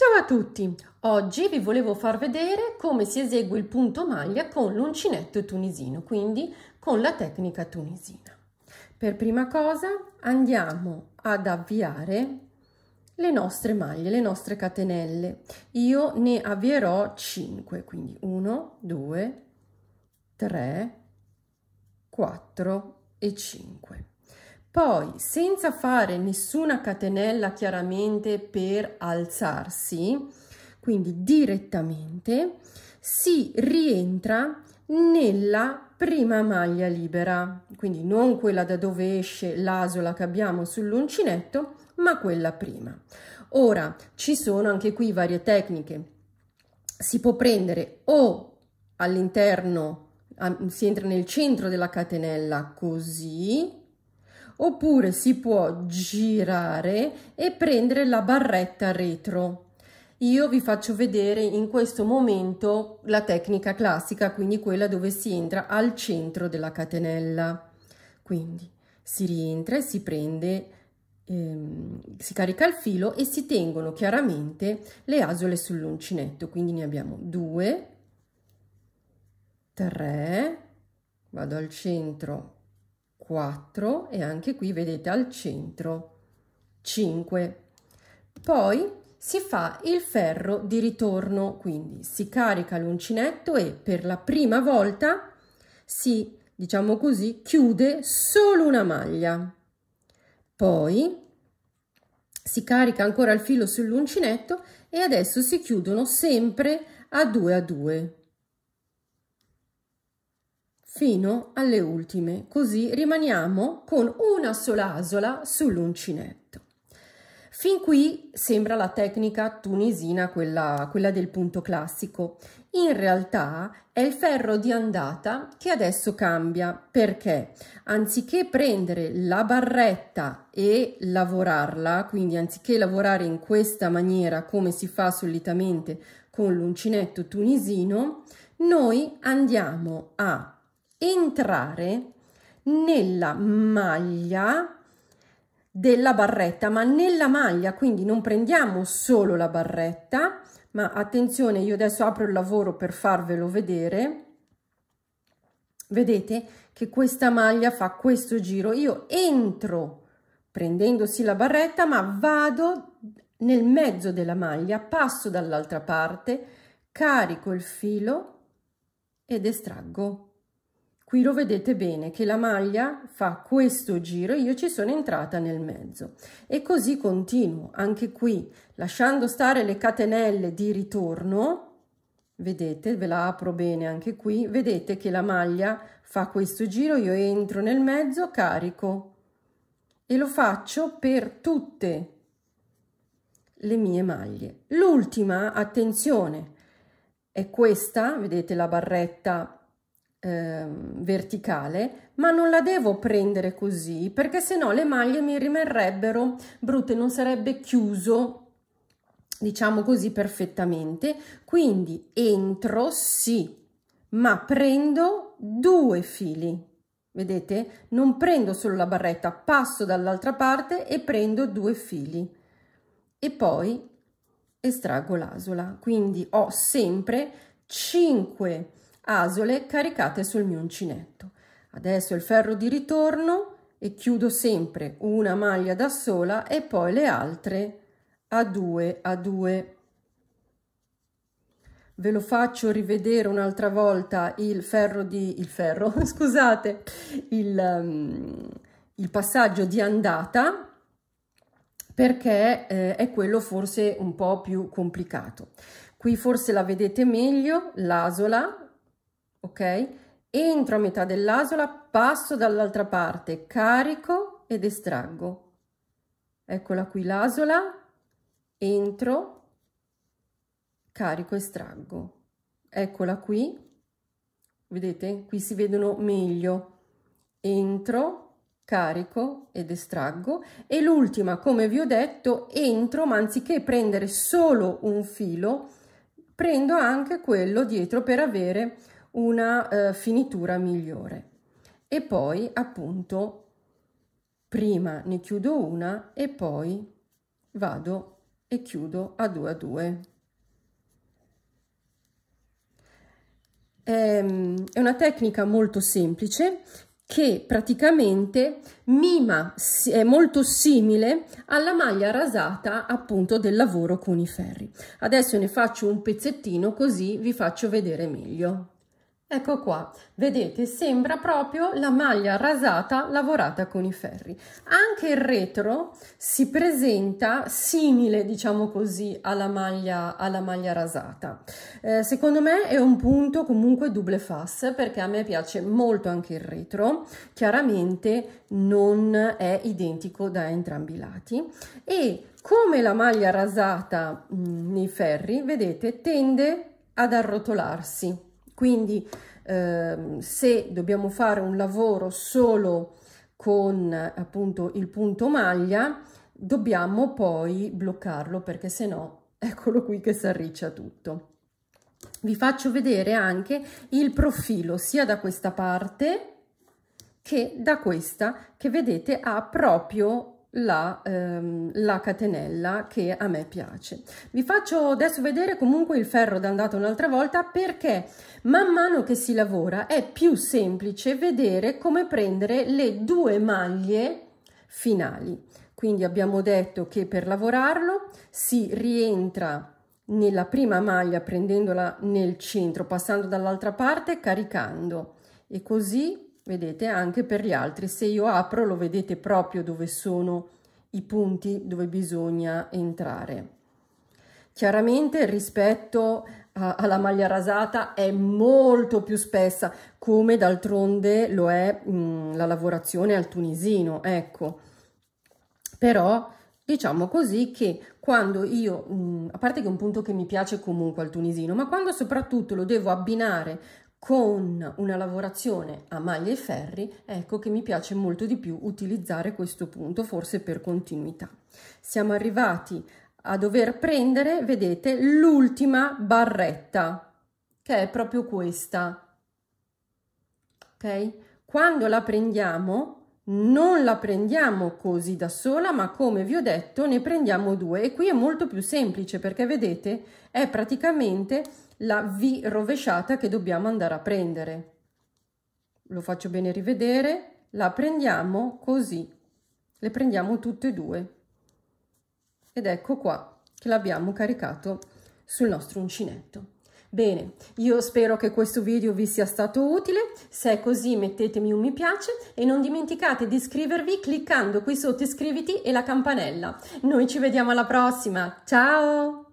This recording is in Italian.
Ciao a tutti! Oggi vi volevo far vedere come si esegue il punto maglia con l'uncinetto tunisino, quindi con la tecnica tunisina. Per prima cosa andiamo ad avviare le nostre maglie, le nostre catenelle. Io ne avvierò 5, quindi 1, 2, 3, 4 e 5. Poi, senza fare nessuna catenella chiaramente per alzarsi, quindi direttamente, si rientra nella prima maglia libera, quindi non quella da dove esce l'asola che abbiamo sull'uncinetto, ma quella prima. Ora, ci sono anche qui varie tecniche. Si può prendere o all'interno, si entra nel centro della catenella così, oppure si può girare e prendere la barretta retro. Io vi faccio vedere in questo momento la tecnica classica, quindi quella dove si entra al centro della catenella. Quindi si rientra e si prende, ehm, si carica il filo e si tengono chiaramente le asole sull'uncinetto. Quindi ne abbiamo 2, 3, vado al centro 4 e anche qui vedete al centro 5. Poi si fa il ferro di ritorno, quindi si carica l'uncinetto e per la prima volta si, diciamo così, chiude solo una maglia. Poi si carica ancora il filo sull'uncinetto e adesso si chiudono sempre a 2 a 2 fino alle ultime, così rimaniamo con una sola asola sull'uncinetto. Fin qui sembra la tecnica tunisina, quella, quella del punto classico. In realtà è il ferro di andata che adesso cambia perché anziché prendere la barretta e lavorarla, quindi anziché lavorare in questa maniera come si fa solitamente con l'uncinetto tunisino, noi andiamo a entrare nella maglia della barretta, ma nella maglia, quindi non prendiamo solo la barretta, ma attenzione, io adesso apro il lavoro per farvelo vedere. Vedete che questa maglia fa questo giro. Io entro prendendosi la barretta, ma vado nel mezzo della maglia, passo dall'altra parte, carico il filo ed estraggo qui lo vedete bene che la maglia fa questo giro io ci sono entrata nel mezzo e così continuo anche qui lasciando stare le catenelle di ritorno vedete ve la apro bene anche qui vedete che la maglia fa questo giro io entro nel mezzo carico e lo faccio per tutte le mie maglie l'ultima attenzione è questa vedete la barretta eh, verticale, ma non la devo prendere così perché sennò le maglie mi rimarrebbero brutte, non sarebbe chiuso diciamo così perfettamente quindi entro sì ma prendo due fili vedete non prendo solo la barretta passo dall'altra parte e prendo due fili e poi estraggo l'asola quindi ho sempre 5 asole caricate sul mio uncinetto. Adesso il ferro di ritorno e chiudo sempre una maglia da sola e poi le altre a due a due. Ve lo faccio rivedere un'altra volta il ferro di il ferro, scusate, il, um, il passaggio di andata perché eh, è quello forse un po' più complicato. Qui forse la vedete meglio, l'asola, ok? Entro a metà dell'asola, passo dall'altra parte, carico ed estraggo. Eccola qui l'asola, entro, carico, estraggo. Eccola qui, vedete? Qui si vedono meglio. Entro, carico ed estraggo e l'ultima come vi ho detto entro ma anziché prendere solo un filo prendo anche quello dietro per avere una eh, finitura migliore. E poi, appunto, prima ne chiudo una e poi vado e chiudo a due a due. Ehm, è una tecnica molto semplice che praticamente mima, è molto simile alla maglia rasata appunto del lavoro con i ferri. Adesso ne faccio un pezzettino così vi faccio vedere meglio. Ecco qua, vedete, sembra proprio la maglia rasata lavorata con i ferri. Anche il retro si presenta simile, diciamo così, alla maglia, alla maglia rasata. Eh, secondo me è un punto comunque double fast, perché a me piace molto anche il retro. Chiaramente non è identico da entrambi i lati. E come la maglia rasata mh, mm, nei ferri, vedete, tende ad arrotolarsi quindi ehm, se dobbiamo fare un lavoro solo con appunto il punto maglia, dobbiamo poi bloccarlo perché se no eccolo qui che si arriccia tutto. Vi faccio vedere anche il profilo sia da questa parte che da questa che vedete ha proprio la, ehm, la, catenella che a me piace. Vi faccio adesso vedere comunque il ferro d'andata un'altra volta perché man mano che si lavora è più semplice vedere come prendere le due maglie finali. Quindi abbiamo detto che per lavorarlo si rientra nella prima maglia prendendola nel centro, passando dall'altra parte, caricando e così vedete anche per gli altri se io apro lo vedete proprio dove sono i punti dove bisogna entrare chiaramente rispetto a, alla maglia rasata è molto più spessa come d'altronde lo è mh, la lavorazione al tunisino ecco però diciamo così che quando io, a parte che è un punto che mi piace comunque al tunisino, ma quando soprattutto lo devo abbinare con una lavorazione a maglie e ferri, ecco che mi piace molto di più utilizzare questo punto, forse per continuità. Siamo arrivati a dover prendere, vedete, l'ultima barretta, che è proprio questa. Ok? Quando la prendiamo, non la prendiamo così da sola, ma come vi ho detto, ne prendiamo due. E qui è molto più semplice perché, vedete, è praticamente la V rovesciata che dobbiamo andare a prendere. Lo faccio bene rivedere, la prendiamo così, le prendiamo tutte e due. Ed ecco qua che l'abbiamo caricato sul nostro uncinetto. Bene, io spero che questo video vi sia stato utile, se è così mettetemi un mi piace e non dimenticate di iscrivervi cliccando qui sotto iscriviti e la campanella. Noi ci vediamo alla prossima, ciao!